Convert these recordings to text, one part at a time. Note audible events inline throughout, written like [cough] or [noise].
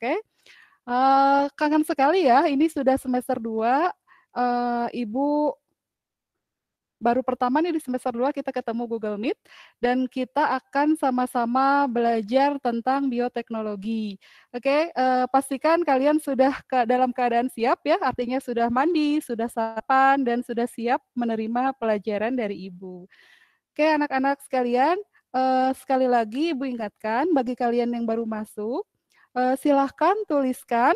Oke. Okay? Uh, eh, kangen sekali ya, ini sudah semester 2. Uh, eh, Ibu baru pertama nih di semester 2 kita ketemu Google Meet dan kita akan sama-sama belajar tentang bioteknologi. Oke, okay? uh, eh, pastikan kalian sudah ke dalam keadaan siap ya, artinya sudah mandi, sudah sarapan dan sudah siap menerima pelajaran dari Ibu. Oke, okay, anak-anak sekalian, uh, sekali lagi Ibu ingatkan bagi kalian yang baru masuk Eh, silahkan tuliskan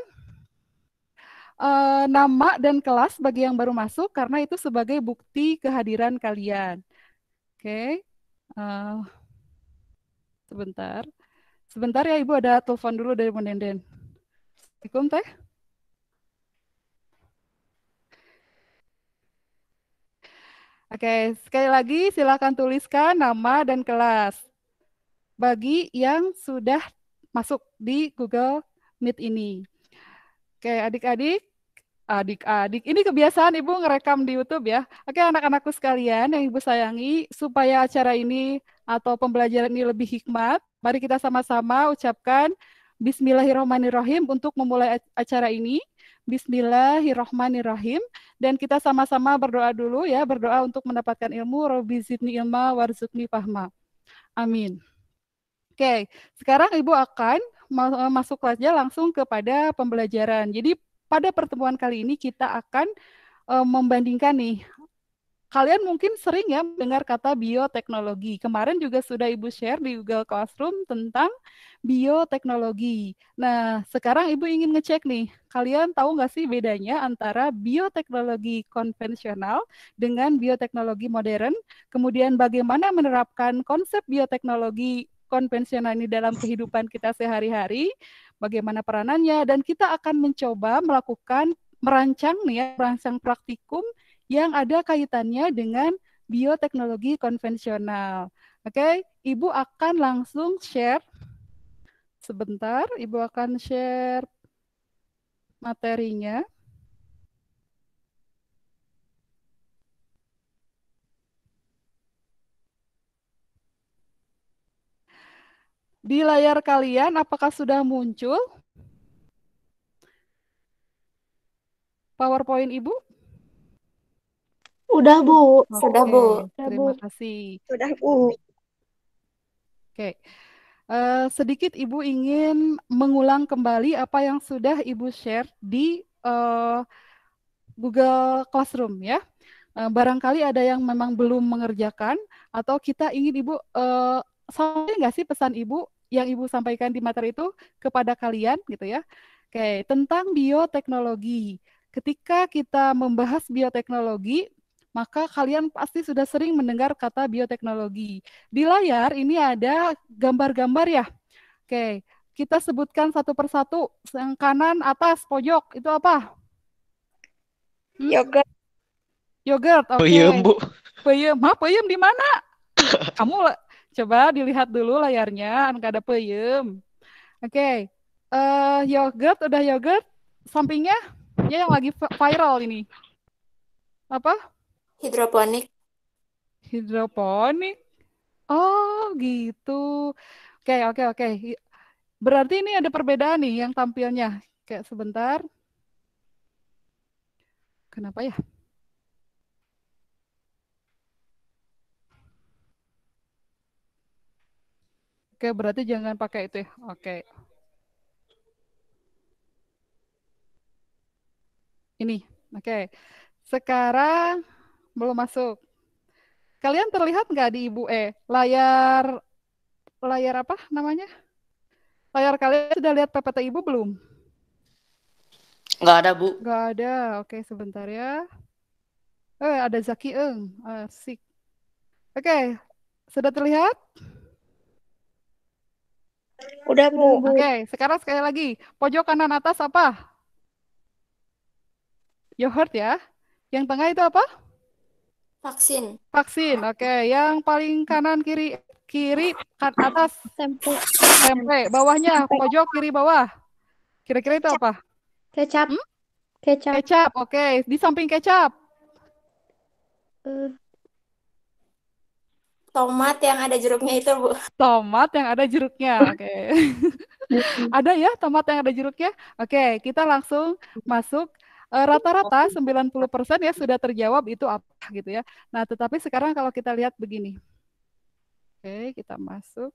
eh, nama dan kelas bagi yang baru masuk karena itu sebagai bukti kehadiran kalian. Oke, eh, sebentar, sebentar ya Ibu ada telepon dulu dari Mendenden. Assalamualaikum teh. Oke, sekali lagi silakan tuliskan nama dan kelas bagi yang sudah masuk di Google Meet ini. Oke, adik-adik, adik-adik. Ini kebiasaan Ibu ngerekam di YouTube ya. Oke, anak-anakku sekalian yang Ibu sayangi, supaya acara ini atau pembelajaran ini lebih hikmat, mari kita sama-sama ucapkan Bismillahirrahmanirrahim untuk memulai acara ini. Bismillahirrahmanirrahim dan kita sama-sama berdoa dulu ya, berdoa untuk mendapatkan ilmu robi zidni ilma warzuqni fahma. Amin. Oke, sekarang Ibu akan eh, masuk kelasnya langsung kepada pembelajaran. Jadi pada pertemuan kali ini kita akan eh, membandingkan nih. Kalian mungkin sering ya mendengar kata bioteknologi. Kemarin juga sudah Ibu share di Google Classroom tentang bioteknologi. Nah, sekarang Ibu ingin ngecek nih, kalian tahu nggak sih bedanya antara bioteknologi konvensional dengan bioteknologi modern? Kemudian bagaimana menerapkan konsep bioteknologi konvensional ini dalam kehidupan kita sehari-hari, bagaimana peranannya, dan kita akan mencoba melakukan merancang nih ya, merancang praktikum yang ada kaitannya dengan bioteknologi konvensional. Oke, okay? Ibu akan langsung share sebentar, Ibu akan share materinya. Di layar kalian, apakah sudah muncul PowerPoint Ibu? Udah, Bu. Okay. sudah, Bu. Terima kasih. Sudah, Bu. Oke. Uh, sedikit Ibu ingin mengulang kembali apa yang sudah Ibu share di uh, Google Classroom ya. Uh, barangkali ada yang memang belum mengerjakan atau kita ingin Ibu uh, sampai nggak sih pesan Ibu yang Ibu sampaikan di materi itu kepada kalian gitu ya. Oke, tentang bioteknologi. Ketika kita membahas bioteknologi, maka kalian pasti sudah sering mendengar kata bioteknologi. Di layar ini ada gambar-gambar ya. Oke, kita sebutkan satu persatu. Yang kanan atas pojok itu apa? Hmm? Yogurt. Yogurt, oke. Okay. Peyem, Bu. Peyem. Ma, peyem di mana? [laughs] Kamu Coba dilihat dulu layarnya, anu ada peyem. Oke, okay. uh, eh, yogurt, udah yogurt. Sampingnya, ya yang lagi viral ini. Apa? Hidroponik. Hidroponik. Oh, gitu. Oke, okay, oke, okay, oke. Okay. Berarti ini ada perbedaan nih yang tampilnya. Kayak sebentar. Kenapa ya? Oke, berarti jangan pakai itu ya. Oke. Ini. Oke. Sekarang belum masuk. Kalian terlihat nggak di Ibu E? Layar layar apa namanya? Layar kalian sudah lihat PPT Ibu belum? Nggak ada, Bu. Nggak ada. Oke, sebentar ya. Eh, ada Zaki Eng. Eh, asik. Oke, sudah terlihat? Udah, Bu. Oke, okay, sekarang sekali lagi. Pojok kanan atas apa? Yogurt ya. Yang tengah itu apa? Vaksin. Vaksin. Oke, okay. yang paling kanan kiri kiri kan atas tempe. Tempe. Bawahnya tempe. pojok kiri bawah. Kira-kira itu apa? Kecap. Hmm? Kecap. Kecap. Oke, okay. di samping kecap. Eh, Tomat yang ada jeruknya itu, Bu. Tomat yang ada jeruknya. [laughs] Oke. Okay. ada ya tomat yang ada jeruknya? Oke, okay, kita langsung masuk eh, rata-rata uh, persen ya sudah terjawab itu apa gitu ya. Nah, tetapi sekarang kalau kita lihat begini. Oke, okay, kita masuk.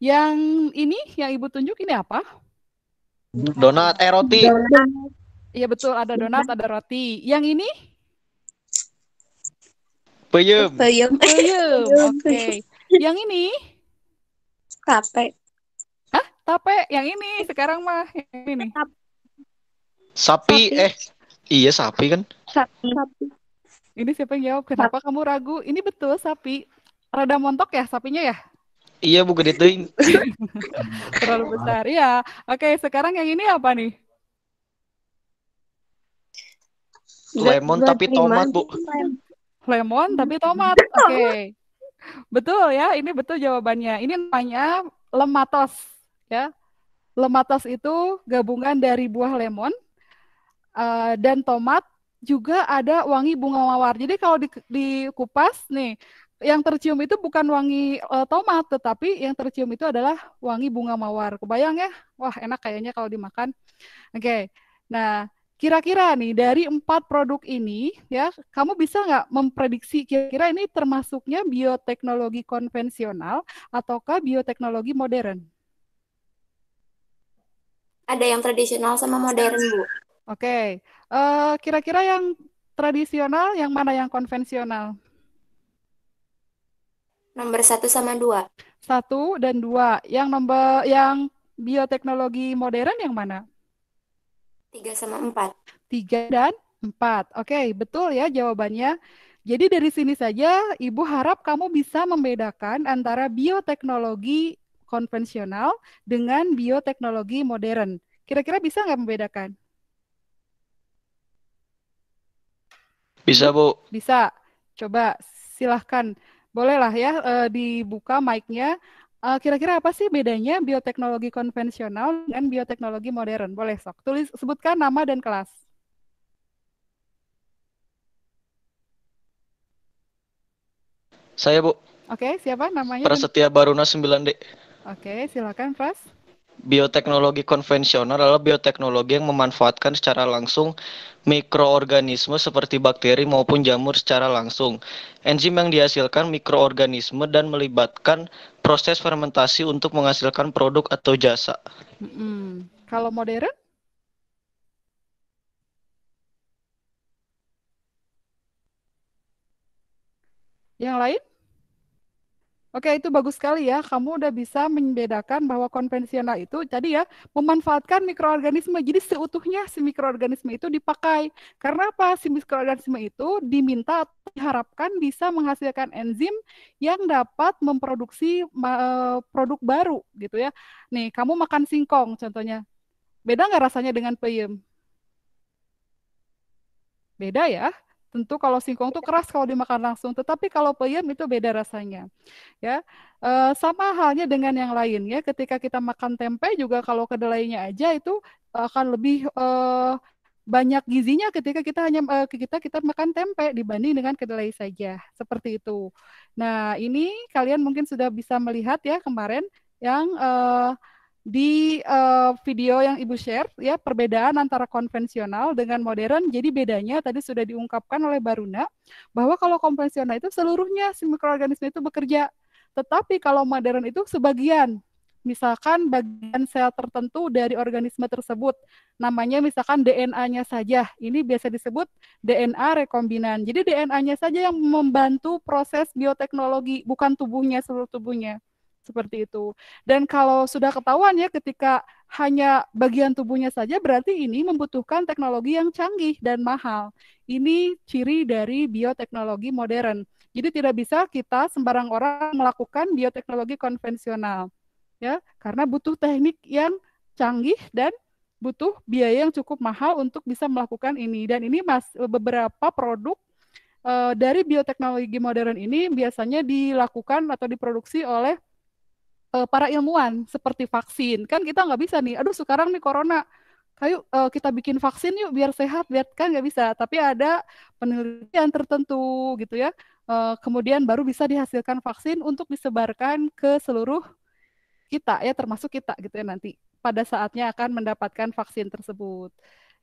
Yang ini yang Ibu tunjuk ini apa? Donat, eh roti. Iya betul, ada donat, ada roti. Yang ini? Peyem. Peyem. [laughs] Peyem. Oke. Yang ini? Tape. Hah? Tape yang ini sekarang mah yang ini. Sapi. sapi. eh iya sapi kan? Sapi. sapi. Ini siapa yang jawab? Kenapa sapi. kamu ragu? Ini betul sapi. Rada montok ya sapinya ya? Iya bukan itu. tuh. Terlalu besar ya. Oke sekarang yang ini apa nih? Lemon tapi tomat bu lemon tapi hmm. tomat. [laughs] Oke. Okay. Betul ya, ini betul jawabannya. Ini namanya lematos ya. Lematos itu gabungan dari buah lemon uh, dan tomat juga ada wangi bunga mawar. Jadi kalau di, dikupas nih, yang tercium itu bukan wangi uh, tomat, tetapi yang tercium itu adalah wangi bunga mawar. Kebayang ya? Wah enak kayaknya kalau dimakan. Oke, okay. nah Kira-kira nih dari empat produk ini ya, kamu bisa nggak memprediksi kira-kira ini termasuknya bioteknologi konvensional ataukah bioteknologi modern? Ada yang tradisional sama modern, Bu. Oke, okay. uh, eh, kira-kira yang tradisional, yang mana yang konvensional? Nomor satu sama dua. Satu dan dua. Yang nomor yang bioteknologi modern yang mana? 3 sama 4. 3 dan 4. Oke, betul ya jawabannya. Jadi dari sini saja Ibu harap kamu bisa membedakan antara bioteknologi konvensional dengan bioteknologi modern. Kira-kira bisa nggak membedakan? Bisa, Bu. Bisa. Coba silahkan. Bolehlah ya eh, dibuka mic-nya kira eh, kira-kira apa sih bedanya bioteknologi konvensional dengan bioteknologi modern? Boleh sok tulis sebutkan nama dan kelas. Saya, Bu. Oke, okay, siapa namanya? Prasetya Baruna 9D. Oke, okay, silakan Pras bioteknologi konvensional adalah bioteknologi yang memanfaatkan secara langsung mikroorganisme seperti bakteri maupun jamur secara langsung. Enzim yang dihasilkan mikroorganisme dan melibatkan proses fermentasi untuk menghasilkan produk atau jasa. hmm Kalau modern? Yang lain? Oke, itu bagus sekali ya. Kamu udah bisa membedakan bahwa konvensional itu tadi ya memanfaatkan mikroorganisme. Jadi seutuhnya si mikroorganisme itu dipakai. Karena apa? Si mikroorganisme itu diminta diharapkan bisa menghasilkan enzim yang dapat memproduksi eh, produk baru gitu ya. Nih, kamu makan singkong contohnya. Beda nggak rasanya dengan peyem? Beda ya. Tentu kalau singkong itu keras kalau dimakan langsung, tetapi kalau peyem itu beda rasanya. Ya. E, sama halnya dengan yang lain ya, ketika kita makan tempe juga kalau kedelainya aja itu akan lebih e, banyak gizinya ketika kita hanya e, kita kita makan tempe dibanding dengan kedelai saja. Seperti itu. Nah, ini kalian mungkin sudah bisa melihat ya kemarin yang e, di uh, video yang Ibu share ya perbedaan antara konvensional dengan modern. Jadi bedanya tadi sudah diungkapkan oleh Baruna bahwa kalau konvensional itu seluruhnya si mikroorganisme itu bekerja. Tetapi kalau modern itu sebagian misalkan bagian sel tertentu dari organisme tersebut. Namanya misalkan DNA-nya saja. Ini biasa disebut DNA rekombinan. Jadi DNA-nya saja yang membantu proses bioteknologi, bukan tubuhnya seluruh tubuhnya seperti itu. Dan kalau sudah ketahuan ya ketika hanya bagian tubuhnya saja berarti ini membutuhkan teknologi yang canggih dan mahal. Ini ciri dari bioteknologi modern. Jadi tidak bisa kita sembarang orang melakukan bioteknologi konvensional ya karena butuh teknik yang canggih dan butuh biaya yang cukup mahal untuk bisa melakukan ini dan ini mas beberapa produk uh, dari bioteknologi modern ini biasanya dilakukan atau diproduksi oleh uh, para ilmuwan seperti vaksin kan kita nggak bisa nih aduh sekarang nih corona ayo uh, kita bikin vaksin yuk biar sehat biar kan nggak bisa tapi ada penelitian tertentu gitu ya uh, kemudian baru bisa dihasilkan vaksin untuk disebarkan ke seluruh kita ya termasuk kita gitu ya nanti pada saatnya akan mendapatkan vaksin tersebut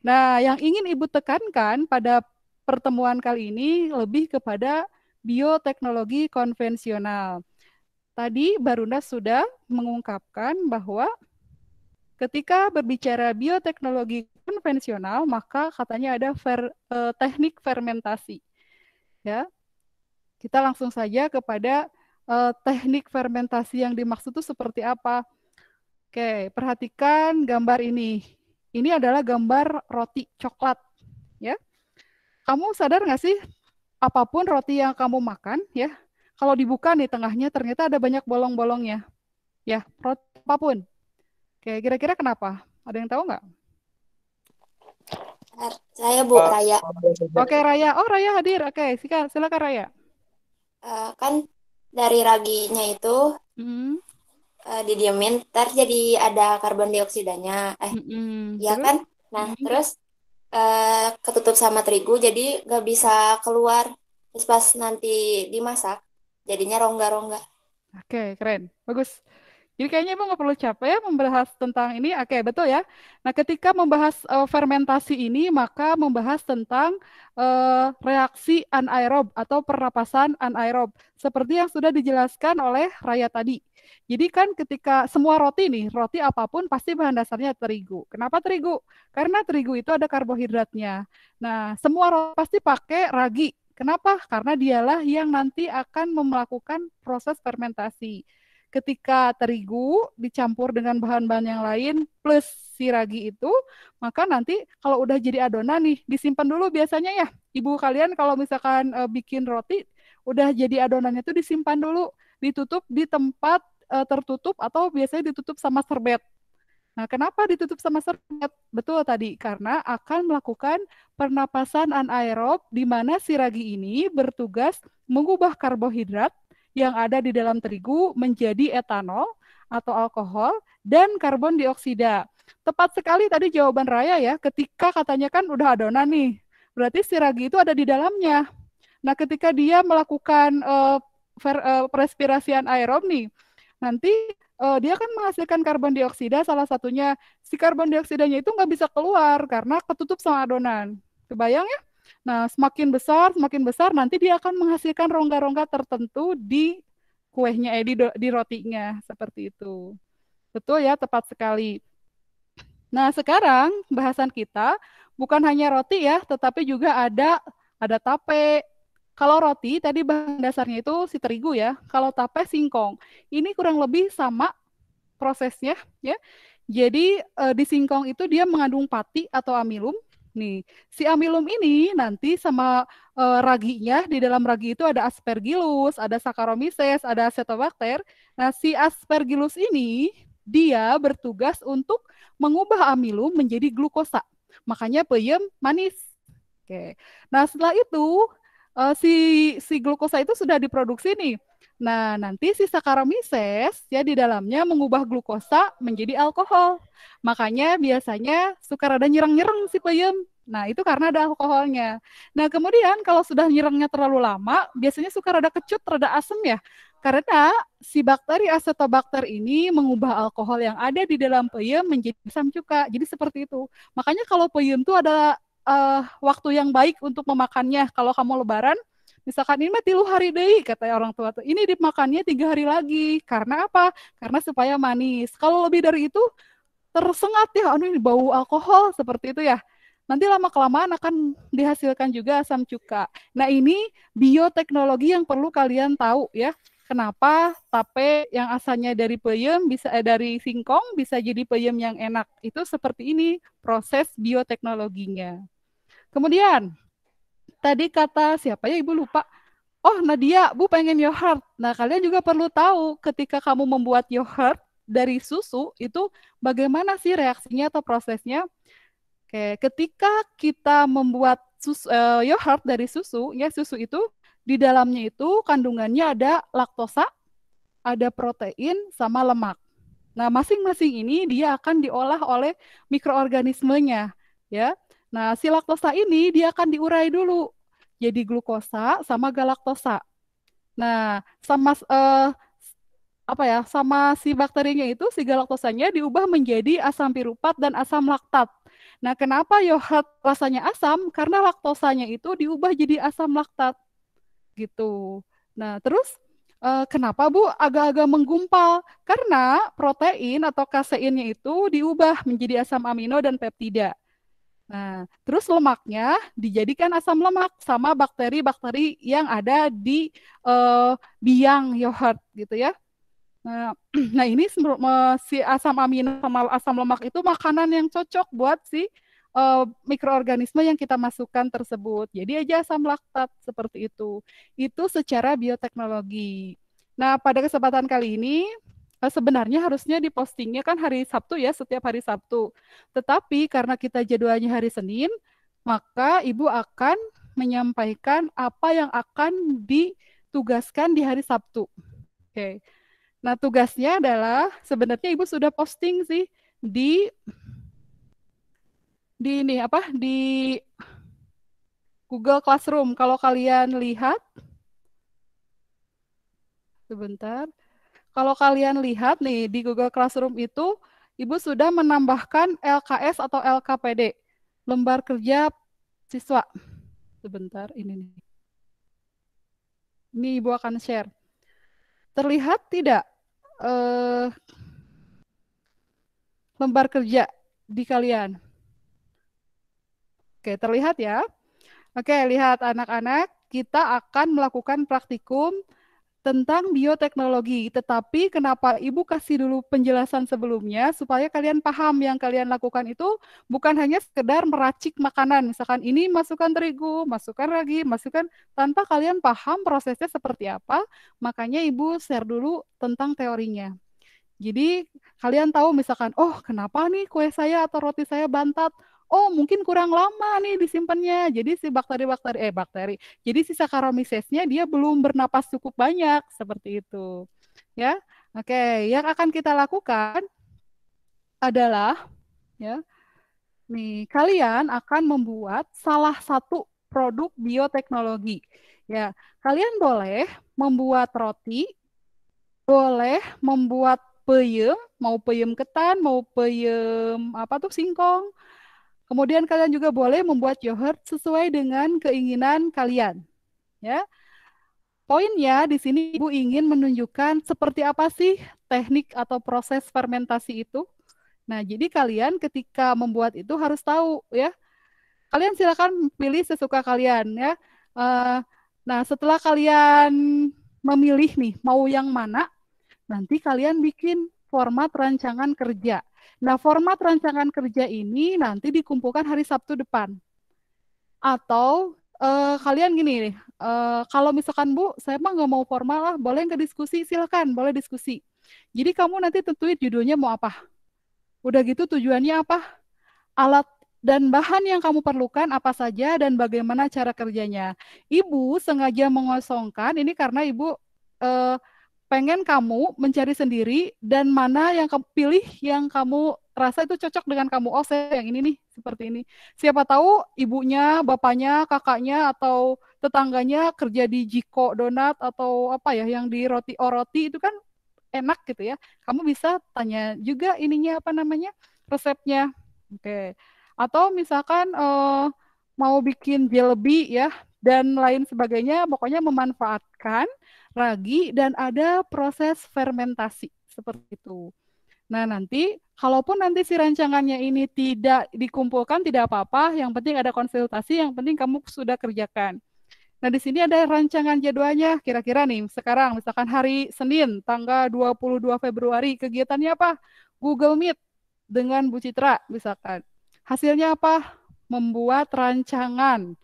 nah yang ingin ibu tekankan pada pertemuan kali ini lebih kepada bioteknologi konvensional Tadi Barunda sudah mengungkapkan bahwa ketika berbicara bioteknologi konvensional, maka katanya ada ver, eh, teknik fermentasi. Ya, kita langsung saja kepada eh, teknik fermentasi yang dimaksud itu seperti apa. Oke, perhatikan gambar ini. Ini adalah gambar roti coklat. Ya, kamu sadar nggak sih apapun roti yang kamu makan, ya kalau dibuka nih tengahnya ternyata ada banyak bolong-bolongnya. Ya, perut apapun. Oke, kira-kira kenapa? Ada yang tahu nggak? Saya Bu eh, Raya. Oke Raya. Oh Raya hadir. Oke, silakan silakan Raya. Eh, kan dari raginya itu mm. uh, didiemin, ntar jadi ada karbon dioksidanya. Eh, mm -hmm. ya terus? kan. Nah mm -hmm. terus ketutup sama terigu, jadi nggak bisa keluar. Terus pas nanti dimasak, jadinya rongga-rongga oke okay, keren bagus jadi kayaknya emang nggak perlu capek ya membahas tentang ini. Oke, betul ya. Nah, ketika membahas uh, fermentasi ini, maka membahas tentang uh, reaksi anaerob atau pernapasan anaerob. Seperti yang sudah dijelaskan oleh Raya tadi. Jadi kan ketika semua roti nih, roti apapun pasti bahan dasarnya terigu. Kenapa terigu? Karena terigu itu ada karbohidratnya. Nah, semua roti pasti pakai ragi Kenapa? Karena dialah yang nanti akan melakukan proses fermentasi. Ketika terigu dicampur dengan bahan-bahan yang lain plus si ragi itu, maka nanti kalau udah jadi adonan nih, disimpan dulu biasanya ya. Ibu kalian kalau misalkan e, bikin roti, udah jadi adonannya itu disimpan dulu, ditutup di tempat e, tertutup atau biasanya ditutup sama serbet Nah, kenapa ditutup sama serbet? Betul tadi, karena akan melakukan pernapasan anaerob di mana si ragi ini bertugas mengubah karbohidrat yang ada di dalam terigu menjadi etanol atau alkohol dan karbon dioksida. Tepat sekali tadi jawaban Raya ya, ketika katanya kan udah adonan nih. Berarti si ragi itu ada di dalamnya. Nah, ketika dia melakukan uh, ver, uh, eh, respirasi nih, nanti uh, dia kan menghasilkan karbon dioksida salah satunya si karbon dioksidanya itu nggak bisa keluar karena ketutup sama adonan kebayang ya nah semakin besar semakin besar nanti dia akan menghasilkan rongga-rongga tertentu di kuenya eh, di, di rotinya seperti itu betul ya tepat sekali nah sekarang bahasan kita bukan hanya roti ya tetapi juga ada ada tape kalau roti tadi bahan dasarnya itu si terigu ya. Kalau tape singkong. Ini kurang lebih sama prosesnya ya. Jadi e, di singkong itu dia mengandung pati atau amilum. Nih, si amilum ini nanti sama e, raginya di dalam ragi itu ada aspergillus, ada saccharomyces, ada acetobacter. Nah, si aspergillus ini dia bertugas untuk mengubah amilum menjadi glukosa. Makanya peyem manis. Oke. Nah, setelah itu uh, si si glukosa itu sudah diproduksi nih. Nah, nanti si sakaramises ya di dalamnya mengubah glukosa menjadi alkohol. Makanya biasanya suka rada nyerang-nyerang si peyem. Nah, itu karena ada alkoholnya. Nah, kemudian kalau sudah nyerangnya terlalu lama, biasanya suka rada kecut, rada asem ya. Karena si bakteri asetobakter ini mengubah alkohol yang ada di dalam peyem menjadi asam cuka. Jadi seperti itu. Makanya kalau peyem itu adalah uh, waktu yang baik untuk memakannya kalau kamu lebaran misalkan ini mah tilu hari deh kata orang tua tuh ini dimakannya tiga hari lagi karena apa karena supaya manis kalau lebih dari itu tersengat ya anu ini bau alkohol seperti itu ya nanti lama kelamaan akan dihasilkan juga asam cuka nah ini bioteknologi yang perlu kalian tahu ya kenapa tape yang asalnya dari peyem bisa eh, dari singkong bisa jadi peyem yang enak itu seperti ini proses bioteknologinya Kemudian tadi kata siapa ya Ibu lupa. Oh Nadia, Bu pengen yogurt. Nah kalian juga perlu tahu ketika kamu membuat yogurt dari susu itu bagaimana sih reaksinya atau prosesnya. Oke, ketika kita membuat susu, uh, eh, yogurt dari susu, ya susu itu di dalamnya itu kandungannya ada laktosa, ada protein, sama lemak. Nah, masing-masing ini dia akan diolah oleh mikroorganismenya, ya. Nah, si laktosa ini dia akan diurai dulu jadi glukosa sama galaktosa. Nah, sama uh, apa ya? Sama si bakterinya itu si galaktosanya diubah menjadi asam pirupat dan asam laktat. Nah, kenapa yohat rasanya asam? Karena laktosanya itu diubah jadi asam laktat. Gitu. Nah, terus eh, kenapa Bu agak-agak menggumpal? Karena protein atau kaseinnya itu diubah menjadi asam amino dan peptida. Nah, terus lemaknya dijadikan asam lemak sama bakteri-bakteri yang ada di uh, biang yogurt gitu ya. Nah, [clears throat] nah ini si asam amino sama asam lemak itu makanan yang cocok buat si uh, mikroorganisme yang kita masukkan tersebut. Jadi aja asam laktat seperti itu. Itu secara bioteknologi. Nah, pada kesempatan kali ini Eh, sebenarnya harusnya dipostingnya kan hari Sabtu ya, setiap hari Sabtu. Tetapi karena kita jadwalnya hari Senin, maka Ibu akan menyampaikan apa yang akan ditugaskan di hari Sabtu. Oke. Okay. Nah, tugasnya adalah sebenarnya Ibu sudah posting sih di di ini apa? di Google Classroom. Kalau kalian lihat sebentar kalau kalian lihat nih di Google Classroom itu, Ibu sudah menambahkan LKS atau LKPD, lembar kerja siswa. Sebentar, ini nih. Ini Ibu akan share. Terlihat tidak eh, lembar kerja di kalian? Oke, terlihat ya. Oke, lihat anak-anak, kita akan melakukan praktikum tentang bioteknologi. Tetapi kenapa Ibu kasih dulu penjelasan sebelumnya supaya kalian paham yang kalian lakukan itu bukan hanya sekedar meracik makanan. Misalkan ini masukkan terigu, masukkan ragi, masukkan tanpa kalian paham prosesnya seperti apa. Makanya Ibu share dulu tentang teorinya. Jadi kalian tahu misalkan, oh kenapa nih kue saya atau roti saya bantat? oh mungkin kurang lama nih disimpannya. Jadi si bakteri-bakteri eh bakteri. Jadi si Saccharomycesnya dia belum bernapas cukup banyak seperti itu. Ya. Oke, yang akan kita lakukan adalah ya. Nih, kalian akan membuat salah satu produk bioteknologi. Ya, kalian boleh membuat roti, boleh membuat peyem, mau peyem ketan, mau peyem apa tuh singkong, Kemudian kalian juga boleh membuat yogurt sesuai dengan keinginan kalian. Ya. Poinnya di sini Ibu ingin menunjukkan seperti apa sih teknik atau proses fermentasi itu. Nah, jadi kalian ketika membuat itu harus tahu ya. Kalian silakan pilih sesuka kalian ya. Eh, nah, setelah kalian memilih nih mau yang mana, nanti kalian bikin format rancangan kerja. Nah, format rancangan kerja ini nanti dikumpulkan hari Sabtu depan. Atau uh, kalian gini nih, uh, kalau misalkan Bu, saya mah nggak mau formal lah, boleh nggak diskusi? silakan, boleh diskusi. Jadi kamu nanti tentuin judulnya mau apa. Udah gitu tujuannya apa? Alat dan bahan yang kamu perlukan apa saja dan bagaimana cara kerjanya. Ibu sengaja mengosongkan ini karena ibu eh, pengen kamu mencari sendiri dan mana yang kamu pilih yang kamu rasa itu cocok dengan kamu oh saya yang ini nih seperti ini siapa tahu ibunya bapaknya kakaknya atau tetangganya kerja di Jiko donat atau apa ya yang di roti oh roti itu kan enak gitu ya kamu bisa tanya juga ininya apa namanya resepnya oke atau misalkan uh, mau bikin jelly ya dan lain sebagainya pokoknya memanfaatkan ragi dan ada proses fermentasi seperti itu. Nah, nanti kalaupun nanti si rancangannya ini tidak dikumpulkan tidak apa-apa, yang penting ada konsultasi, yang penting kamu sudah kerjakan. Nah, di sini ada rancangan jadwalnya kira-kira nih. Sekarang misalkan hari Senin tanggal 22 Februari, kegiatannya apa? Google Meet dengan Bu Citra misalkan. Hasilnya apa? Membuat rancangan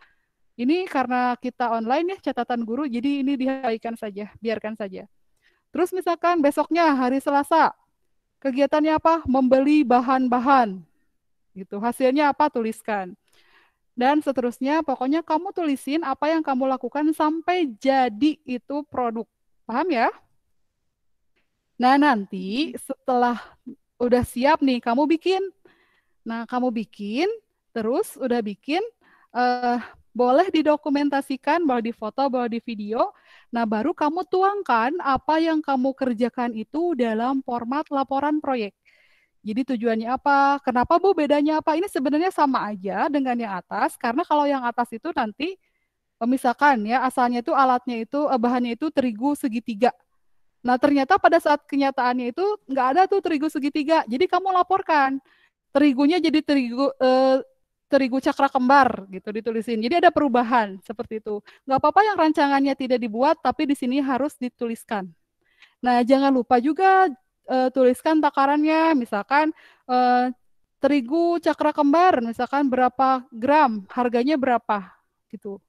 ini karena kita online ya catatan guru, jadi ini diabaikan saja, biarkan saja. Terus misalkan besoknya hari Selasa, kegiatannya apa? Membeli bahan-bahan. Gitu. Hasilnya apa? Tuliskan. Dan seterusnya, pokoknya kamu tulisin apa yang kamu lakukan sampai jadi itu produk. Paham ya? Nah, nanti setelah udah siap nih, kamu bikin. Nah, kamu bikin, terus udah bikin, uh, boleh didokumentasikan, boleh difoto, boleh di video. Nah, baru kamu tuangkan apa yang kamu kerjakan itu dalam format laporan proyek. Jadi tujuannya apa? Kenapa Bu bedanya apa? Ini sebenarnya sama aja dengan yang atas karena kalau yang atas itu nanti eh, misalkan ya asalnya itu alatnya itu eh, bahannya itu terigu segitiga. Nah, ternyata pada saat kenyataannya itu nggak ada tuh terigu segitiga. Jadi kamu laporkan terigunya jadi terigu eh, terigu cakra kembar gitu ditulisin. Jadi ada perubahan seperti itu. Nggak apa-apa yang rancangannya tidak dibuat, tapi di sini harus dituliskan. Nah, jangan lupa juga uh, tuliskan takarannya, misalkan uh, terigu cakra kembar, misalkan berapa gram, harganya berapa gitu.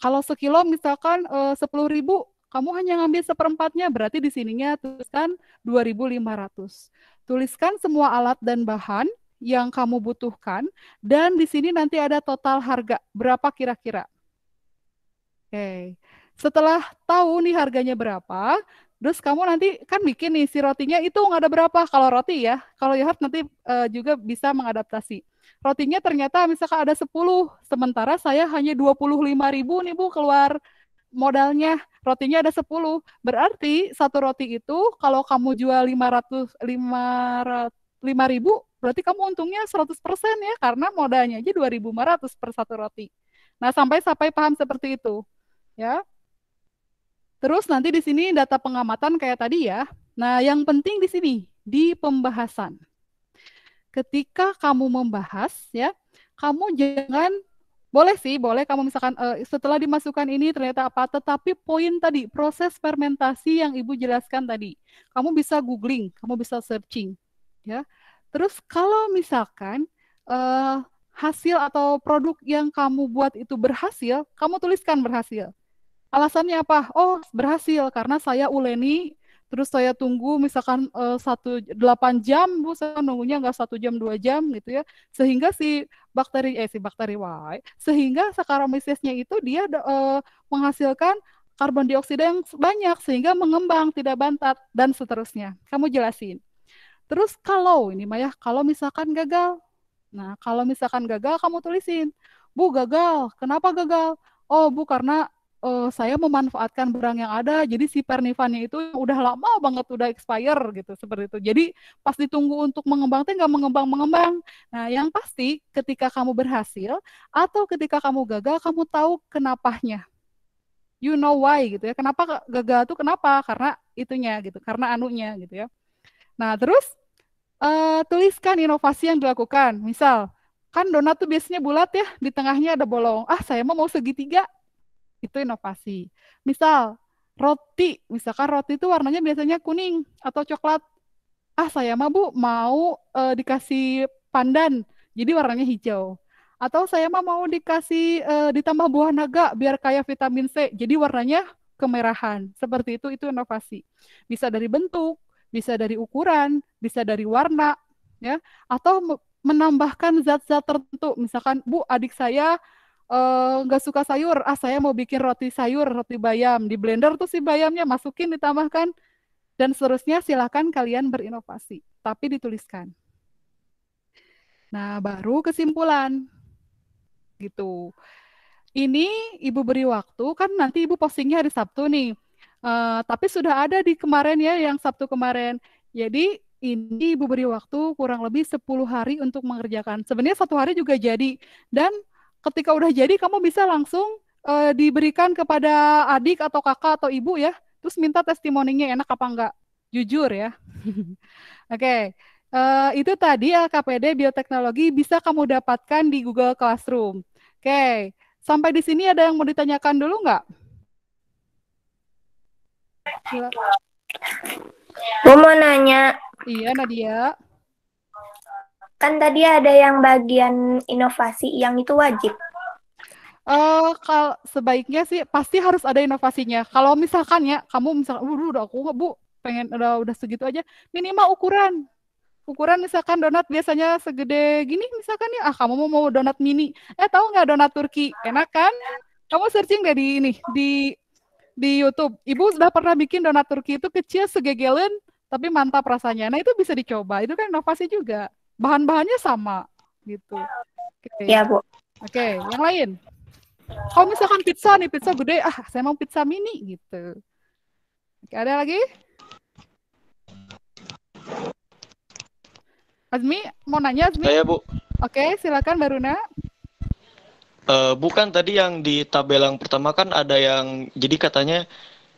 Kalau sekilo misalkan eh, sepuluh ribu, kamu hanya ngambil seperempatnya, berarti di sininya tuliskan 2.500. Tuliskan semua alat dan bahan, yang kamu butuhkan dan di sini nanti ada total harga berapa kira-kira. Oke. Setelah tahu nih harganya berapa, terus kamu nanti kan bikin nih si rotinya itu nggak ada berapa kalau roti ya. Kalau Yohab nanti uh, juga bisa mengadaptasi. Rotinya ternyata misalkan ada 10, sementara saya hanya 25.000 nih Bu keluar modalnya rotinya ada 10. Berarti satu roti itu kalau kamu jual 500 500 lima ribu berarti kamu untungnya 100% ya karena modalnya aja 2.500 per satu roti. Nah, sampai sampai paham seperti itu. Ya. Terus nanti di sini data pengamatan kayak tadi ya. Nah, yang penting di sini di pembahasan. Ketika kamu membahas ya, kamu jangan boleh sih, boleh kamu misalkan uh, setelah dimasukkan ini ternyata apa, tetapi poin tadi proses fermentasi yang Ibu jelaskan tadi. Kamu bisa googling, kamu bisa searching ya. Terus kalau misalkan uh, hasil atau produk yang kamu buat itu berhasil, kamu tuliskan berhasil. Alasannya apa? Oh, berhasil karena saya uleni, terus saya tunggu misalkan eh, satu delapan jam, bu saya nunggunya nggak satu jam dua jam gitu ya, sehingga si bakteri eh si bakteri Y, sehingga Saccharomycesnya itu dia uh, menghasilkan karbon dioksida yang banyak sehingga mengembang tidak bantat dan seterusnya. Kamu jelasin. Terus kalau ini Maya, kalau misalkan gagal. Nah, kalau misalkan gagal kamu tulisin, "Bu, gagal. Kenapa gagal?" "Oh, Bu, karena uh, saya memanfaatkan barang yang ada. Jadi si pernifannya itu udah lama banget udah expire gitu seperti itu. Jadi pas ditunggu untuk mengembang tinggal mengembang-mengembang. Nah, yang pasti ketika kamu berhasil atau ketika kamu gagal, kamu tahu kenapanya you know why gitu ya. Kenapa gagal tuh kenapa? Karena itunya gitu, karena anunya gitu ya. Nah, terus uh, tuliskan inovasi yang dilakukan. Misal, kan donat tuh biasanya bulat ya, di tengahnya ada bolong. Ah, saya mau mau segitiga. Itu inovasi. Misal, roti. Misalkan roti itu warnanya biasanya kuning atau coklat. Ah, saya mah Bu mau uh, dikasih pandan, jadi warnanya hijau atau saya mah mau dikasih uh, ditambah buah naga biar kaya vitamin C jadi warnanya kemerahan seperti itu itu inovasi bisa dari bentuk bisa dari ukuran, bisa dari warna, ya, atau menambahkan zat-zat tertentu. Misalkan, Bu, adik saya eh, nggak uh, suka sayur, ah saya mau bikin roti sayur, roti bayam di blender tuh si bayamnya masukin ditambahkan dan seterusnya silahkan kalian berinovasi, tapi dituliskan. Nah baru kesimpulan gitu. Ini ibu beri waktu kan nanti ibu postingnya hari Sabtu nih. Uh, tapi sudah ada di kemarin ya, yang Sabtu kemarin. Jadi ini Ibu beri waktu kurang lebih 10 hari untuk mengerjakan. Sebenarnya satu hari juga jadi. Dan ketika udah jadi, kamu bisa langsung uh, diberikan kepada adik atau kakak atau ibu ya. Terus minta testimoninya enak apa enggak. Jujur ya. [laughs] Oke. Okay. Uh, eh, itu tadi LKPD bioteknologi bisa kamu dapatkan di Google Classroom. Oke, okay. sampai di sini ada yang mau ditanyakan dulu nggak? Nadia. Gue mau nanya. Iya, Nadia. Kan tadi ada yang bagian inovasi yang itu wajib. Uh, eh, kalau sebaiknya sih pasti harus ada inovasinya. Kalau misalkan ya kamu misalkan, uh, udah aku bu pengen udah udah segitu aja minimal ukuran ukuran misalkan donat biasanya segede gini misalkan ya ah kamu mau mau donat mini eh tahu nggak donat Turki enak kan kamu searching dari ini di di YouTube. Ibu sudah pernah bikin donat Turki itu kecil segegelen tapi mantap rasanya. Nah, itu bisa dicoba. Itu kan inovasi juga. Bahan-bahannya sama gitu. Okay. Ya, Bu. Oke, okay. yang lain. Kalau misalkan pizza nih, pizza gede, ah saya mau pizza mini gitu. okay, ada lagi? Azmi, mau nanya Azmi? Saya, Bu. Oke, okay, silakan Baruna. Uh, bukan tadi yang di tabel yang pertama kan ada yang jadi katanya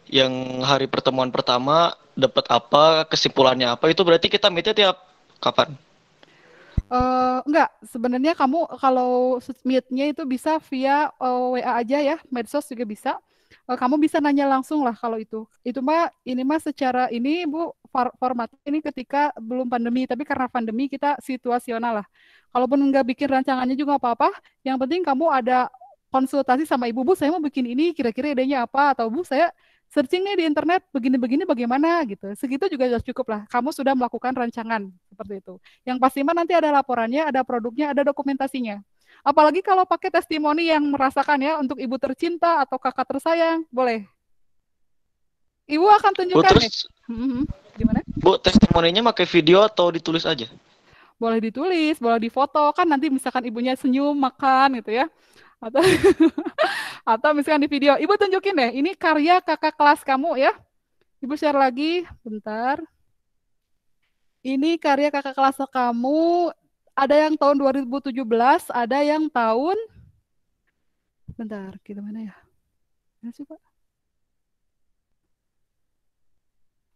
yang hari pertemuan pertama dapat apa kesimpulannya apa itu berarti kita meetnya tiap kapan? Uh, enggak, sebenarnya kamu kalau meetnya itu bisa via uh, eh, WA aja ya, medsos juga bisa. Eh, kamu bisa nanya langsung lah kalau itu. Itu mah ini mah secara ini Bu format ini ketika belum pandemi, tapi karena pandemi kita situasional lah. Kalaupun nggak bikin rancangannya juga apa-apa, yang penting kamu ada konsultasi sama ibu Bu, saya mau bikin ini kira-kira idenya apa atau Bu saya searching nih di internet begini-begini bagaimana gitu. Segitu juga sudah cukup lah. Kamu sudah melakukan rancangan seperti itu. Yang pasti mah nanti ada laporannya, ada produknya, ada dokumentasinya. Apalagi kalau pakai testimoni yang merasakan ya untuk ibu tercinta atau kakak tersayang, boleh. Ibu akan tunjukkan. Bu, terus, nih. Mm-hmm. Gimana? Bu, testimoninya pakai video atau ditulis aja? Boleh ditulis, boleh difoto kan nanti misalkan ibunya senyum makan gitu ya. Atau [laughs] atau misalkan di video, Ibu tunjukin deh, ini karya kakak kelas kamu ya. Ibu share lagi, bentar. Ini karya kakak kelas kamu ada yang tahun 2017, ada yang tahun bentar, kita mana ya? Mana sih, Pak?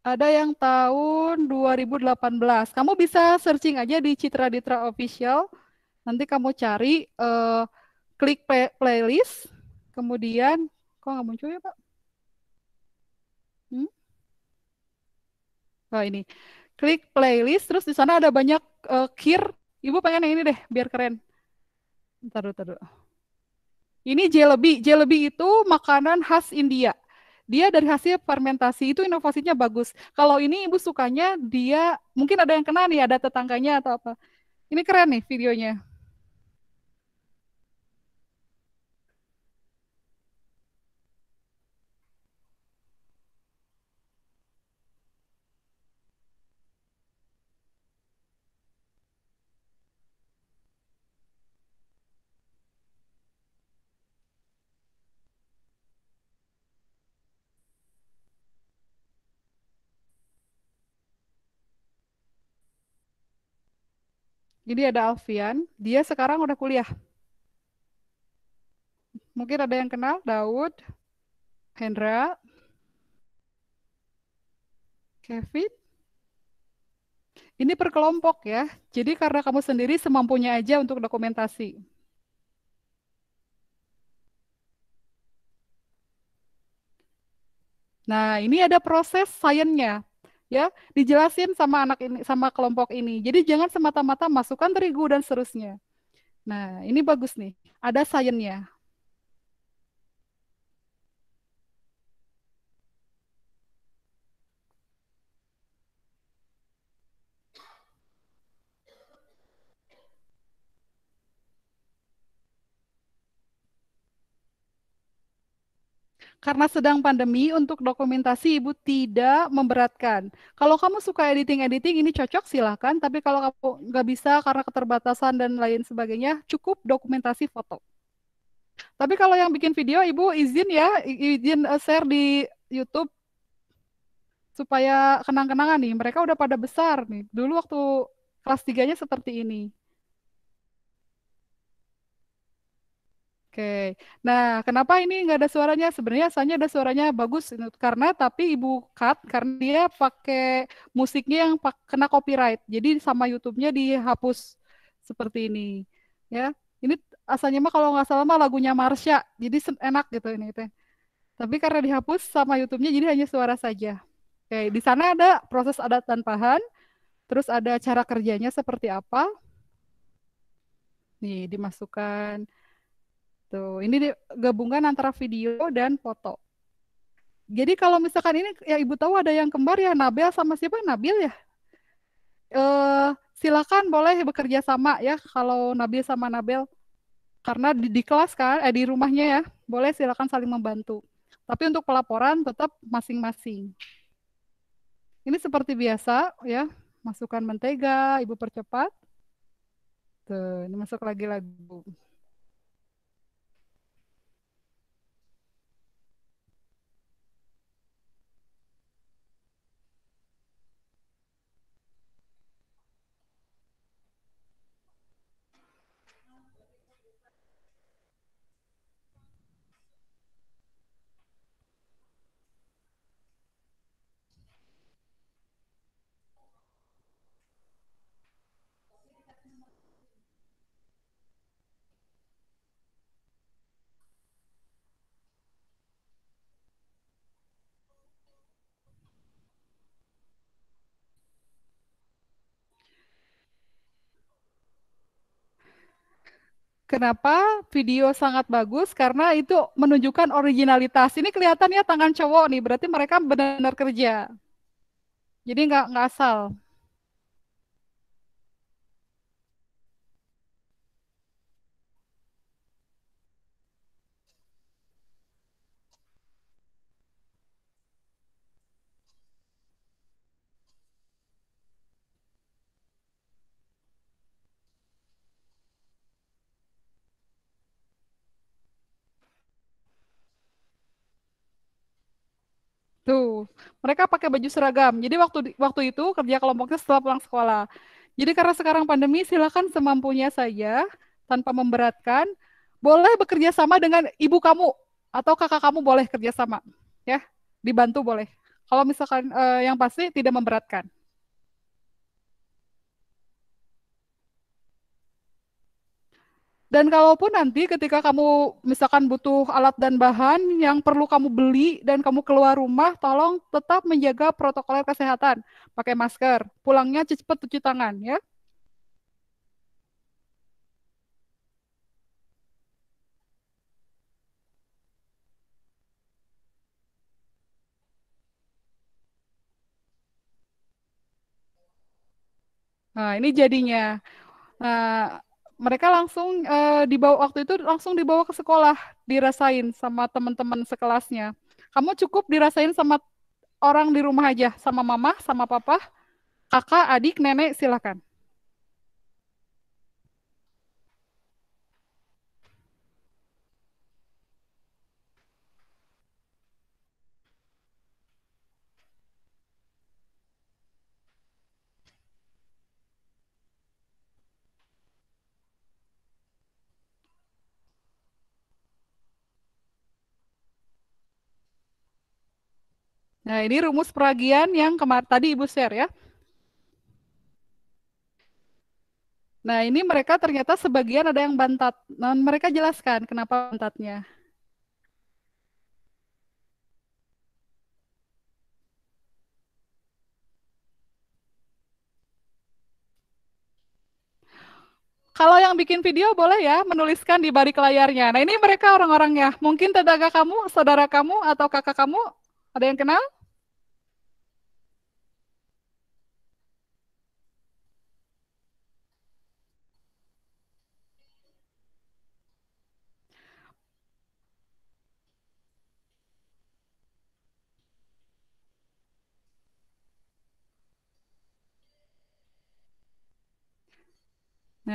Ada yang tahun 2018. Kamu bisa searching aja di Citra Ditra Official. Nanti kamu cari uh, klik play playlist, kemudian kok nggak muncul ya, Pak? Hmm? Oh, ini. Klik playlist terus di sana ada banyak uh, kir Ibu pengen yang ini deh, biar keren. Taruh, dulu. Ini jelebi. Jelebi itu makanan khas India. Dia dari hasil fermentasi itu inovasinya bagus. Kalau ini ibu sukanya dia mungkin ada yang kena nih, ada tetangganya atau apa. Ini keren nih videonya. Jadi ada Alfian, dia sekarang udah kuliah. Mungkin ada yang kenal Daud, Hendra, Kevin. Ini perkelompok ya. Jadi karena kamu sendiri semampunya aja untuk dokumentasi. Nah, ini ada proses sainsnya, ya dijelasin sama anak ini sama kelompok ini jadi jangan semata-mata masukkan terigu dan seterusnya nah ini bagus nih ada sainsnya Karena sedang pandemi, untuk dokumentasi Ibu tidak memberatkan. Kalau kamu suka editing-editing, ini cocok silahkan. Tapi kalau kamu nggak bisa karena keterbatasan dan lain sebagainya, cukup dokumentasi foto. Tapi kalau yang bikin video, Ibu izin ya, izin eh, share di YouTube supaya kenang-kenangan nih. Mereka udah pada besar nih. Dulu waktu kelas tiganya seperti ini. Oke. Nah, kenapa ini nggak ada suaranya? Sebenarnya asalnya ada suaranya bagus karena tapi Ibu cut karena dia pakai musiknya yang kena copyright. Jadi sama YouTube-nya dihapus seperti ini. Ya. Ini asalnya mah kalau nggak salah mah lagunya Marsha. Jadi enak gitu ini teh. Tapi karena dihapus sama YouTube-nya jadi hanya suara saja. Oke, di sana ada proses adat dan pahan, terus ada cara kerjanya seperti apa. Nih, dimasukkan gitu. ini gabungan antara video dan foto. Jadi kalau misalkan ini ya ibu tahu ada yang kembar ya Nabil sama siapa Nabil ya. Eh, silakan boleh bekerja sama ya kalau Nabil sama Nabil karena di, di kelas kan eh di rumahnya ya boleh silakan saling membantu. Tapi untuk pelaporan tetap masing-masing. Ini seperti biasa ya masukkan mentega ibu percepat. Tuh, ini masuk lagi lagu. Kenapa video sangat bagus? Karena itu menunjukkan originalitas. Ini kelihatannya tangan cowok nih, berarti mereka benar-benar kerja. Jadi nggak nggak asal. Tuh, gitu. mereka pakai baju seragam. Jadi waktu waktu itu kerja kelompoknya setelah pulang sekolah. Jadi karena sekarang pandemi, silakan semampunya saja tanpa memberatkan, boleh bekerja sama dengan ibu kamu atau kakak kamu boleh kerja sama, ya, dibantu boleh. Kalau misalkan eh, yang pasti tidak memberatkan. Dan kalaupun nanti ketika kamu misalkan butuh alat dan bahan yang perlu kamu beli dan kamu keluar rumah, tolong tetap menjaga protokol kesehatan. Pakai masker, pulangnya cepat cuci tangan ya. Nah, ini jadinya. Nah, mereka langsung uh, dibawa waktu itu langsung dibawa ke sekolah dirasain sama teman-teman sekelasnya. Kamu cukup dirasain sama orang di rumah aja, sama mama, sama papa, kakak, adik, nenek, silakan. Nah, ini rumus peragian yang kemarin tadi Ibu share ya. Nah, ini mereka ternyata sebagian ada yang bantat. Nah, mereka jelaskan kenapa bantatnya. Kalau yang bikin video boleh ya menuliskan di balik layarnya. Nah ini mereka orang-orangnya. Mungkin tetangga kamu, saudara kamu, atau kakak kamu ada yang kenal? Nah.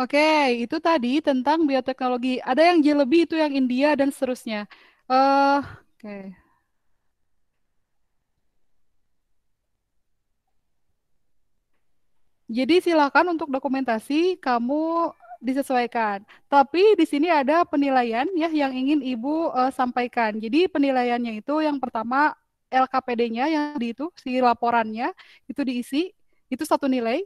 Oke, itu tadi tentang bioteknologi. Ada yang lebih itu yang India dan seterusnya. Uh, Oke. Okay. Jadi silakan untuk dokumentasi kamu disesuaikan. Tapi di sini ada penilaian ya yang ingin Ibu uh, sampaikan. Jadi penilaiannya itu yang pertama LKPD-nya yang di itu si laporannya itu diisi itu satu nilai.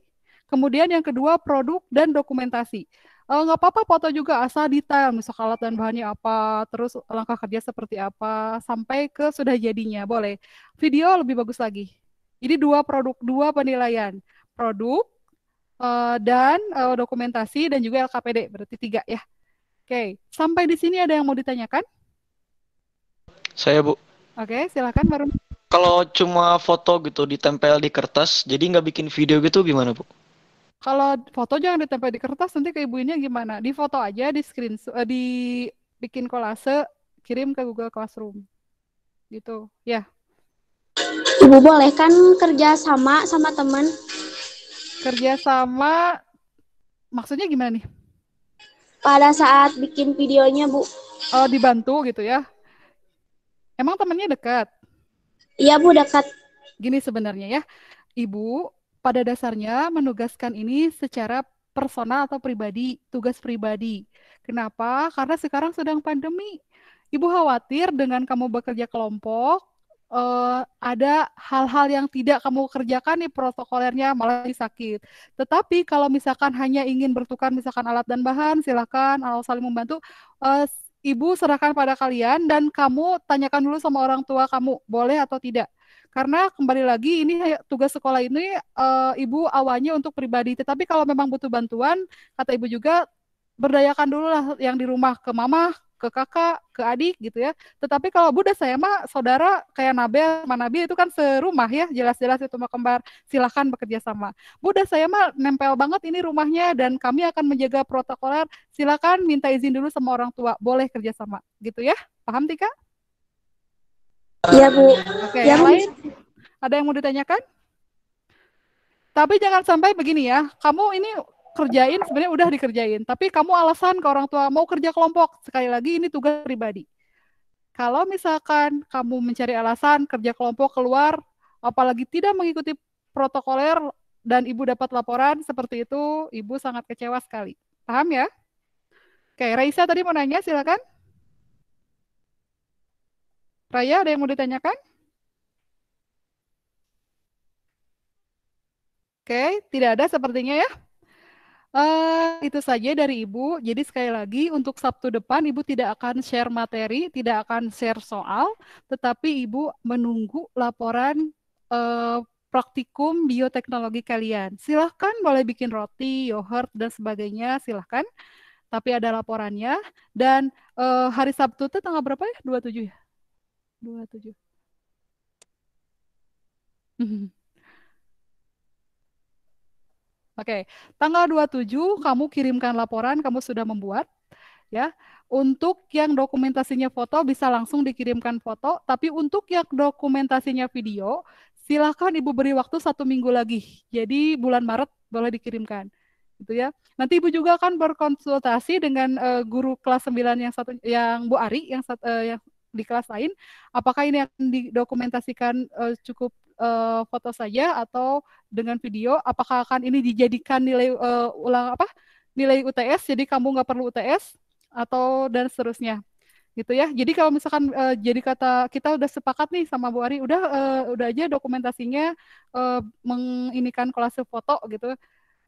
Kemudian yang kedua produk dan dokumentasi. Eh, nggak uh, apa-apa foto juga asal detail, misal alat dan bahannya apa, terus langkah kerja seperti apa, sampai ke sudah jadinya, boleh. Video lebih bagus lagi. Jadi dua produk, dua penilaian. Produk uh, dan uh, dokumentasi dan juga LKPD berarti tiga ya. Oke, sampai di sini ada yang mau ditanyakan? Saya bu. Oke, silakan baru. Kalau cuma foto gitu ditempel di kertas, jadi nggak bikin video gitu gimana bu? Kalau foto jangan ditempel di kertas, nanti ke ibunya gimana? Di foto aja, di screen, uh, di bikin kolase, kirim ke Google Classroom, gitu. Ya. Yeah. Ibu boleh kan kerja sama sama teman? Kerja sama maksudnya gimana nih? Pada saat bikin videonya, Bu. Oh, dibantu gitu ya. Emang temennya dekat? Iya, Bu, dekat. Gini sebenarnya ya. Ibu pada dasarnya menugaskan ini secara personal atau pribadi, tugas pribadi. Kenapa? Karena sekarang sedang pandemi. Ibu khawatir dengan kamu bekerja kelompok, uh, ada hal-hal yang tidak kamu kerjakan nih protokolernya malah sakit. Tetapi kalau misalkan hanya ingin bertukar misalkan alat dan bahan, silakan kalau saling membantu. Uh, Ibu serahkan pada kalian dan kamu tanyakan dulu sama orang tua kamu boleh atau tidak. Karena kembali lagi ini tugas sekolah ini e, ibu awalnya untuk pribadi, tetapi kalau memang butuh bantuan kata ibu juga berdayakan dulu lah yang di rumah ke mama, ke kakak, ke adik gitu ya. Tetapi kalau Bunda saya mah saudara kayak Nabel, sama Nabi itu kan serumah ya, jelas-jelas itu mah kembar. Silahkan bekerja sama. Bunda saya mah nempel banget ini rumahnya dan kami akan menjaga protokoler. Silahkan minta izin dulu sama orang tua, boleh kerja sama gitu ya. Paham Tika? Iya Bu. Oke, ya, yang lain? Ada yang mau ditanyakan? Tapi jangan sampai begini ya, kamu ini kerjain sebenarnya udah dikerjain tapi kamu alasan ke orang tua mau kerja kelompok sekali lagi ini tugas pribadi kalau misalkan kamu mencari alasan kerja kelompok keluar apalagi tidak mengikuti protokoler dan ibu dapat laporan seperti itu ibu sangat kecewa sekali paham ya oke Raisa tadi mau nanya silakan Raya ada yang mau ditanyakan Oke, tidak ada sepertinya ya. Uh, itu saja dari Ibu. Jadi sekali lagi untuk Sabtu depan Ibu tidak akan share materi, tidak akan share soal, tetapi Ibu menunggu laporan uh, praktikum bioteknologi kalian. Silahkan boleh bikin roti, yogurt, dan sebagainya, silahkan. Tapi ada laporannya. Dan uh, hari Sabtu itu tanggal berapa ya? 27 ya? 27. [laughs] Oke, tanggal 27 kamu kirimkan laporan kamu sudah membuat ya. Untuk yang dokumentasinya foto bisa langsung dikirimkan foto, tapi untuk yang dokumentasinya video silahkan Ibu beri waktu satu minggu lagi. Jadi bulan Maret boleh dikirimkan gitu ya. Nanti Ibu juga akan berkonsultasi dengan uh, guru kelas 9 yang satu yang Bu Ari yang uh, yang di kelas lain apakah ini akan didokumentasikan uh, cukup uh, foto saja atau dengan video apakah akan ini dijadikan nilai uh, ulang apa nilai UTS jadi kamu nggak perlu UTS atau dan seterusnya gitu ya jadi kalau misalkan uh, jadi kata kita udah sepakat nih sama Bu Ari udah uh, udah aja dokumentasinya uh, menginikan kolase foto gitu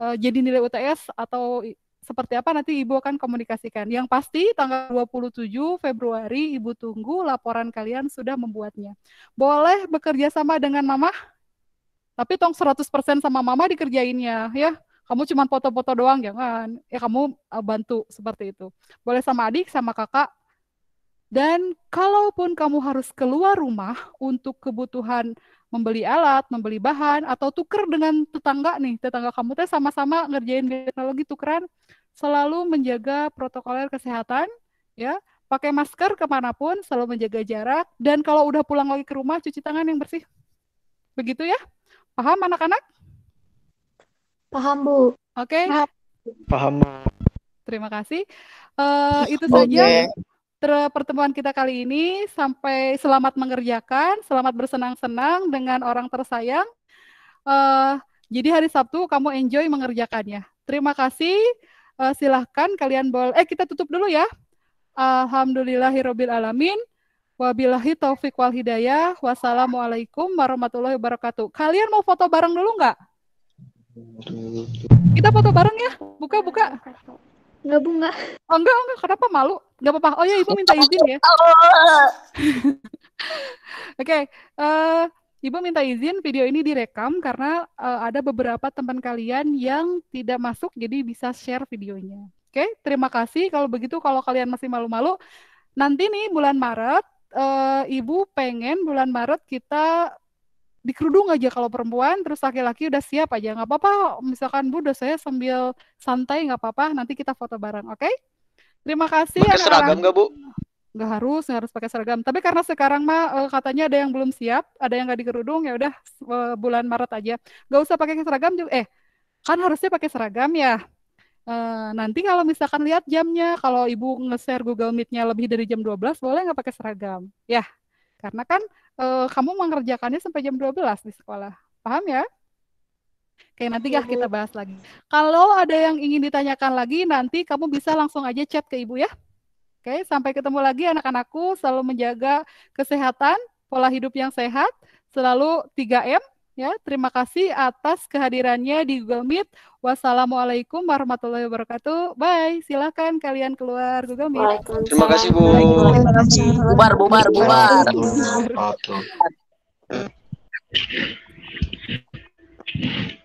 uh, jadi nilai UTS atau seperti apa nanti Ibu akan komunikasikan. Yang pasti tanggal 27 Februari Ibu tunggu laporan kalian sudah membuatnya. Boleh bekerja sama dengan Mama? Tapi tong 100% sama Mama dikerjainnya ya. Kamu cuma foto-foto doang jangan. Ya kamu eh, bantu seperti itu. Boleh sama adik, sama kakak. Dan kalaupun kamu harus keluar rumah untuk kebutuhan membeli alat, membeli bahan, atau tuker dengan tetangga nih, tetangga kamu teh sama-sama ngerjain teknologi tukeran, selalu menjaga protokol kesehatan, ya, pakai masker kemanapun, selalu menjaga jarak, dan kalau udah pulang lagi ke rumah, cuci tangan yang bersih. Begitu ya? Paham anak-anak? Paham, Bu. Oke. Okay. Paham. Terima kasih. Uh, itu okay. saja pertemuan kita kali ini. Sampai selamat mengerjakan, selamat bersenang-senang dengan orang tersayang. Uh, jadi hari Sabtu kamu enjoy mengerjakannya. Terima kasih. Uh, silahkan kalian boleh. Eh kita tutup dulu ya. Alhamdulillahirobbilalamin. alamin. Wabillahi taufiq wal hidayah. Wassalamualaikum warahmatullahi wabarakatuh. Kalian mau foto bareng dulu nggak? Kita foto bareng ya. Buka buka. Enggak, Bu, enggak. Oh, enggak, enggak. Kenapa malu? Enggak apa-apa. Oh ya, Ibu minta izin ya. [laughs] Oke, okay. uh, eh, Ibu minta izin video ini direkam karena uh, ada beberapa teman kalian yang tidak masuk jadi bisa share videonya. Oke, okay? terima kasih. Kalau begitu kalau kalian masih malu-malu, nanti nih bulan Maret uh, Ibu pengen bulan Maret kita di kerudung aja kalau perempuan terus laki-laki udah siap aja nggak apa-apa misalkan bu udah saya sambil santai nggak apa-apa nanti kita foto bareng oke okay? terima kasih pakai seragam nggak bu nggak harus nggak harus pakai seragam tapi karena sekarang mah eh, katanya ada yang belum siap ada yang nggak di kerudung ya udah eh, bulan maret aja nggak usah pakai seragam juga eh kan harusnya pakai seragam ya e, nanti kalau misalkan lihat jamnya, kalau ibu nge-share Google Meet-nya lebih dari jam 12, boleh nggak pakai seragam? Ya, karena kan uh, kamu mengerjakannya sampai jam 12 di sekolah. Paham ya? Oke, nanti ya kita bahas lagi. Kalau ada yang ingin ditanyakan lagi, nanti kamu bisa langsung aja chat ke ibu ya. Oke, sampai ketemu lagi anak-anakku. Selalu menjaga kesehatan, pola hidup yang sehat, selalu 3M, Ya, terima kasih atas kehadirannya di Google Meet. Wassalamualaikum warahmatullahi wabarakatuh. Bye. Silakan kalian keluar Google Meet. Terima kasih, Bu. Bubar, Bubar, bubar, bubar. Okay.